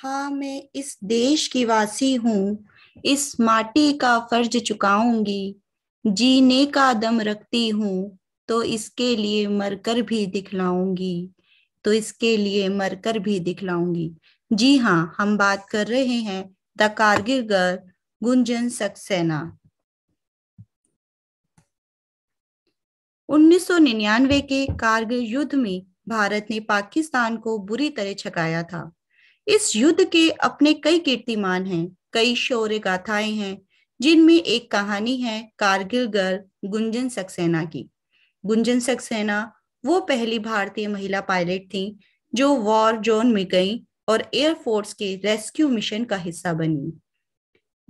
हाँ मैं इस देश की वासी हूँ इस माटी का फर्ज चुकाऊंगी जीने का दम रखती हूँ तो इसके लिए मरकर भी दिखलाऊंगी तो इसके लिए मरकर भी दिखलाऊंगी जी हाँ हम बात कर रहे हैं द कारगिल गर्ल गुंजन सक्सेना 1999 के कारगिल युद्ध में भारत ने पाकिस्तान को बुरी तरह छकाया था इस युद्ध के अपने कई कीर्तिमान हैं कई शौर्य गाथाएं हैं जिनमें एक कहानी है कारगिल गर्ल गुंजन सक्सेना की गुंजन सक्सेना वो पहली भारतीय महिला पायलट थी जो वॉर जोन में गई और एयरफोर्स के रेस्क्यू मिशन का हिस्सा बनी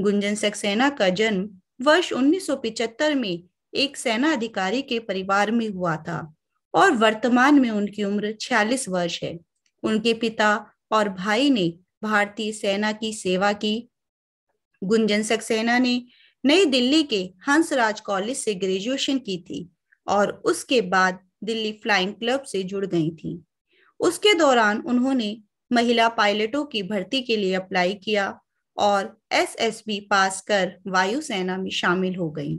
गुंजन सक्सेना का जन्म वर्ष 1975 में एक सेना अधिकारी के परिवार में हुआ था और वर्तमान में उनकी उम्र 46 वर्ष है उनके पिता और भाई ने भारतीय सेना की सेवा की गुंजन सक्सेना ने नई दिल्ली के हंसराज कॉलेज से ग्रेजुएशन की थी और उसके बाद दिल्ली फ्लाइंग क्लब से जुड़ गई थी उसके दौरान उन्होंने महिला पायलटों की भर्ती के लिए अप्लाई किया और एसएसबी पास कर वायुसेना में शामिल हो गईं।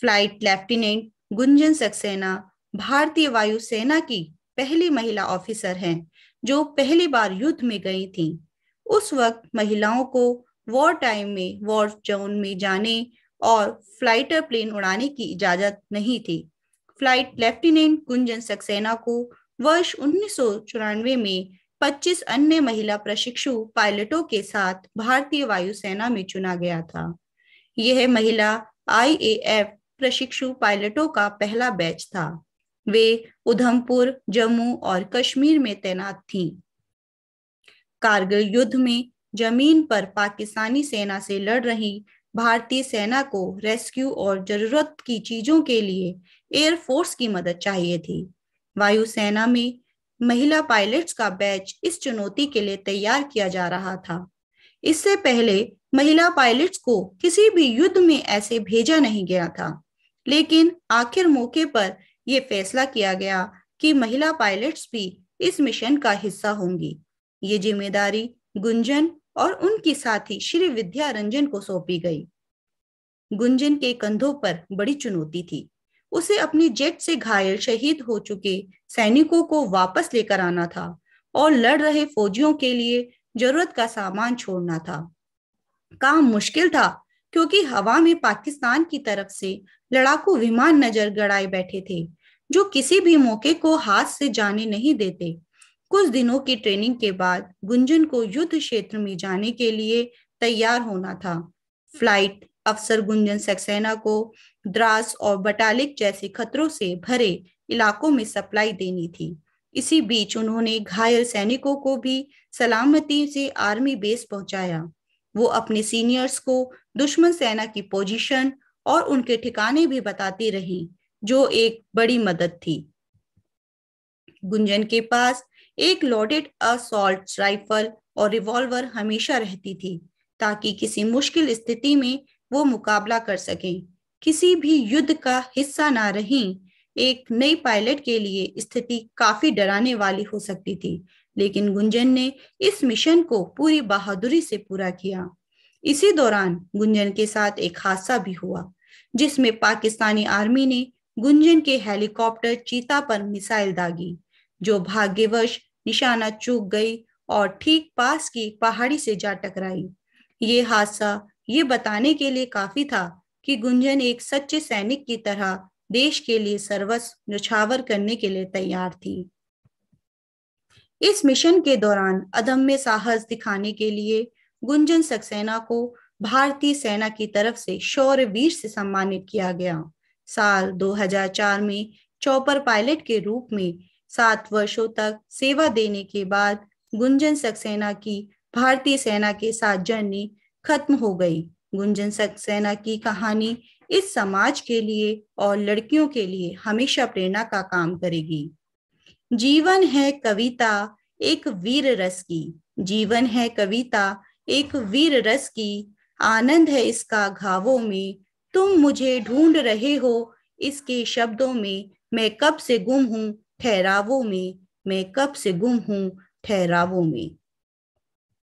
फ्लाइट लेफ्टिनेंट गुंजन सक्सेना भारतीय वायुसेना की पहली महिला ऑफिसर हैं जो पहली बार युद्ध में गई थी उस वक्त महिलाओं को वॉर टाइम में वॉर जोन में जाने और फ्लाइटर प्लेन उड़ाने की इजाजत नहीं थी फ्लाइट लेफ्टिनेंट गुंजन सक्सेना को वर्ष उन्नीस में 25 अन्य महिला प्रशिक्षु पायलटों के साथ भारतीय वायुसेना में चुना गया था यह महिला आईएएफ प्रशिक्षु पायलटों का पहला बैच था वे उधमपुर जम्मू और कश्मीर में तैनात थी कारगिल युद्ध में जमीन पर पाकिस्तानी सेना से लड़ रही भारतीय सेना को रेस्क्यू और जरूरत की चीजों के लिए एयरफोर्स की मदद चाहिए थी वायुसेना में महिला पायलट्स का बैच इस चुनौती के लिए तैयार किया जा रहा था इससे पहले महिला पायलट्स को किसी भी युद्ध में ऐसे भेजा नहीं गया था लेकिन आखिर मौके पर यह फैसला किया गया कि महिला पायलट्स भी इस मिशन का हिस्सा होंगी ये जिम्मेदारी गुंजन और उनकी साथी श्री विद्या रंजन को सौंपी गई गुंजन के कंधों पर बड़ी चुनौती थी उसे अपनी जेट से घायल शहीद हो चुके सैनिकों को वापस लेकर आना था और लड़ रहे फौजियों के लिए जरूरत का सामान छोड़ना था काम मुश्किल था क्योंकि हवा में पाकिस्तान की तरफ से लड़ाकू विमान नजर गड़ाए बैठे थे जो किसी भी मौके को हाथ से जाने नहीं देते कुछ दिनों की ट्रेनिंग के बाद गुंजन को युद्ध क्षेत्र में जाने के लिए तैयार होना था फ्लाइट अफसर गुंजन सक्सेना को द्रास और बटालिक जैसे खतरों से भरे इलाकों में सप्लाई देनी थी इसी बीच उन्होंने घायल सैनिकों को भी सलामती से आर्मी बेस पहुंचाया वो अपने सीनियर्स को दुश्मन सेना की पोजीशन और उनके ठिकाने भी बताती रही जो एक बड़ी मदद थी गुंजन के पास एक लोडेड असॉल्ट राइफल और रिवॉल्वर हमेशा रहती थी ताकि किसी मुश्किल स्थिति में वो मुकाबला कर सकें किसी भी युद्ध का हिस्सा ना रही एक नई पायलट के लिए स्थिति काफी डराने वाली हो सकती थी लेकिन गुंजन ने इस मिशन को पूरी बहादुरी से पूरा किया इसी दौरान गुंजन के साथ एक हादसा भी हुआ जिसमें पाकिस्तानी आर्मी ने गुंजन के हेलीकॉप्टर चीता पर मिसाइल दागी जो भाग्यवश निशाना चूक गई और ठीक पास की पहाड़ी से जा टकराई ये हादसा ये बताने के लिए काफी था कि गुंजन एक सच्चे सैनिक की तरह देश के लिए सर्वस्व नछावर करने के लिए तैयार थी इस मिशन के दौरान अदम्य साहस दिखाने के लिए गुंजन सक्सेना को भारतीय सेना की तरफ से शौर्य वीर से सम्मानित किया गया साल 2004 में चौपर पायलट के रूप में सात वर्षों तक सेवा देने के बाद गुंजन सक्सेना की भारतीय सेना के साथ जर्नी खत्म हो गई गुंजन सक्सेना की कहानी इस समाज के लिए और लड़कियों के लिए हमेशा प्रेरणा का काम करेगी जीवन है कविता एक वीर रस की जीवन है कविता एक वीर रस की आनंद है इसका घावों में तुम मुझे ढूंढ रहे हो इसके शब्दों में मैं कब से गुम हूँ ठहरावों में मैं कब से गुम हूँ ठहरावों में